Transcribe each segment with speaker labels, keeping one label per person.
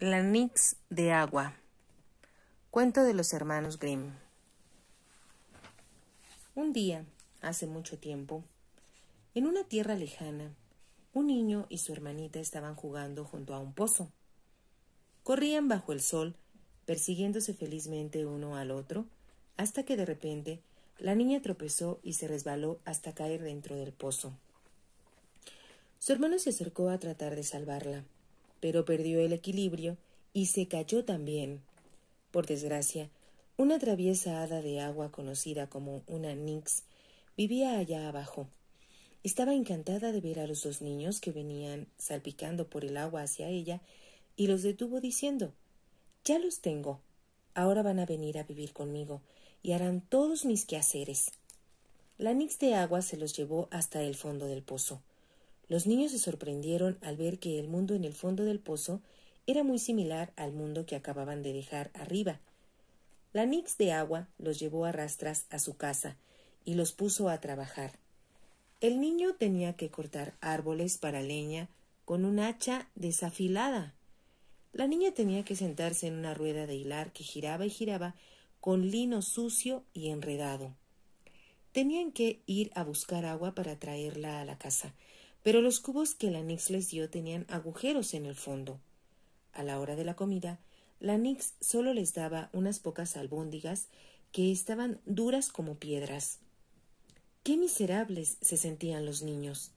Speaker 1: La Nix de Agua. Cuento de los hermanos Grimm. Un día, hace mucho tiempo, en una tierra lejana, un niño y su hermanita estaban jugando junto a un pozo. Corrían bajo el sol, persiguiéndose felizmente uno al otro, hasta que de repente la niña tropezó y se resbaló hasta caer dentro del pozo. Su hermano se acercó a tratar de salvarla pero perdió el equilibrio y se cayó también. Por desgracia, una traviesa hada de agua conocida como una Nix vivía allá abajo. Estaba encantada de ver a los dos niños que venían salpicando por el agua hacia ella y los detuvo diciendo Ya los tengo. Ahora van a venir a vivir conmigo y harán todos mis quehaceres. La Nix de agua se los llevó hasta el fondo del pozo. Los niños se sorprendieron al ver que el mundo en el fondo del pozo era muy similar al mundo que acababan de dejar arriba. La nix de agua los llevó a rastras a su casa y los puso a trabajar. El niño tenía que cortar árboles para leña con un hacha desafilada. La niña tenía que sentarse en una rueda de hilar que giraba y giraba con lino sucio y enredado. Tenían que ir a buscar agua para traerla a la casa, pero los cubos que la Nix les dio tenían agujeros en el fondo. A la hora de la comida, la Nix solo les daba unas pocas albóndigas que estaban duras como piedras. Qué miserables se sentían los niños.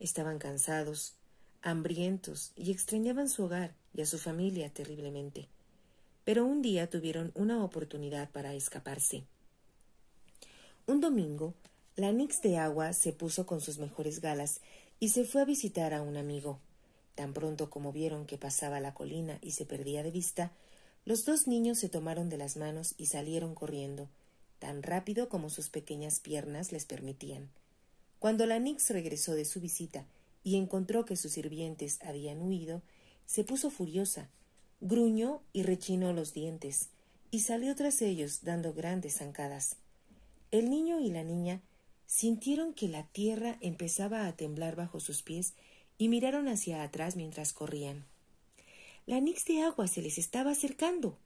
Speaker 1: Estaban cansados, hambrientos y extrañaban su hogar y a su familia terriblemente. Pero un día tuvieron una oportunidad para escaparse. Un domingo, la Nix de Agua se puso con sus mejores galas y se fue a visitar a un amigo. Tan pronto como vieron que pasaba la colina y se perdía de vista, los dos niños se tomaron de las manos y salieron corriendo, tan rápido como sus pequeñas piernas les permitían. Cuando la Nix regresó de su visita y encontró que sus sirvientes habían huido, se puso furiosa, gruñó y rechinó los dientes, y salió tras ellos dando grandes zancadas. El niño y la niña sintieron que la tierra empezaba a temblar bajo sus pies y miraron hacia atrás mientras corrían. La nix de agua se les estaba acercando.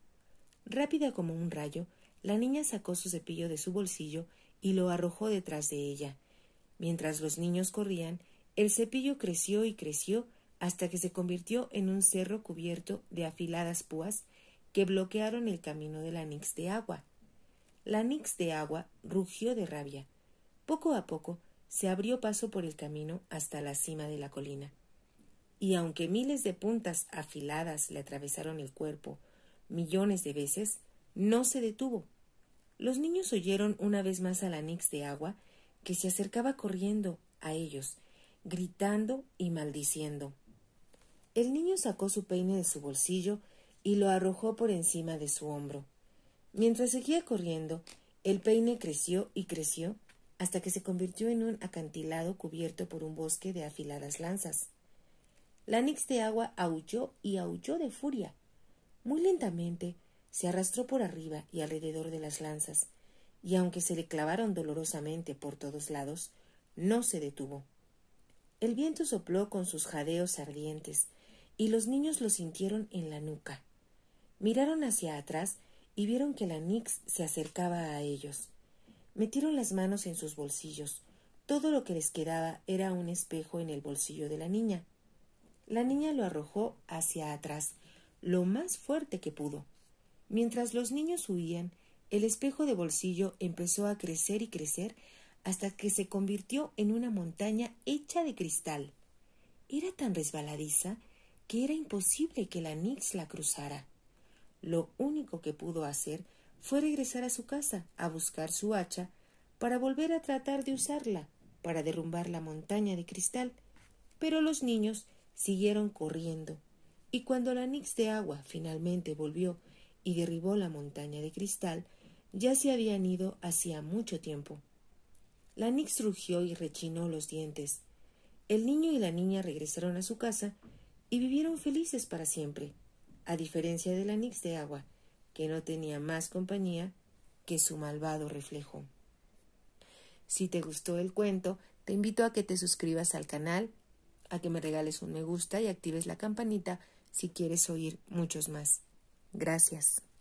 Speaker 1: Rápida como un rayo, la niña sacó su cepillo de su bolsillo y lo arrojó detrás de ella. Mientras los niños corrían, el cepillo creció y creció hasta que se convirtió en un cerro cubierto de afiladas púas que bloquearon el camino de la nix de agua. La nix de agua rugió de rabia poco a poco se abrió paso por el camino hasta la cima de la colina. Y aunque miles de puntas afiladas le atravesaron el cuerpo millones de veces, no se detuvo. Los niños oyeron una vez más al nix de agua que se acercaba corriendo a ellos, gritando y maldiciendo. El niño sacó su peine de su bolsillo y lo arrojó por encima de su hombro. Mientras seguía corriendo, el peine creció y creció hasta que se convirtió en un acantilado cubierto por un bosque de afiladas lanzas. La nix de agua aulló y aulló de furia. Muy lentamente se arrastró por arriba y alrededor de las lanzas, y aunque se le clavaron dolorosamente por todos lados, no se detuvo. El viento sopló con sus jadeos ardientes, y los niños lo sintieron en la nuca. Miraron hacia atrás y vieron que la Nix se acercaba a ellos. Metieron las manos en sus bolsillos. Todo lo que les quedaba era un espejo en el bolsillo de la niña. La niña lo arrojó hacia atrás, lo más fuerte que pudo. Mientras los niños huían, el espejo de bolsillo empezó a crecer y crecer hasta que se convirtió en una montaña hecha de cristal. Era tan resbaladiza que era imposible que la Nix la cruzara. Lo único que pudo hacer fue regresar a su casa a buscar su hacha para volver a tratar de usarla para derrumbar la montaña de cristal. Pero los niños siguieron corriendo, y cuando la nix de agua finalmente volvió y derribó la montaña de cristal, ya se habían ido hacía mucho tiempo. La nix rugió y rechinó los dientes. El niño y la niña regresaron a su casa y vivieron felices para siempre, a diferencia de la nix de agua, que no tenía más compañía que su malvado reflejo. Si te gustó el cuento, te invito a que te suscribas al canal, a que me regales un me gusta y actives la campanita si quieres oír muchos más. Gracias.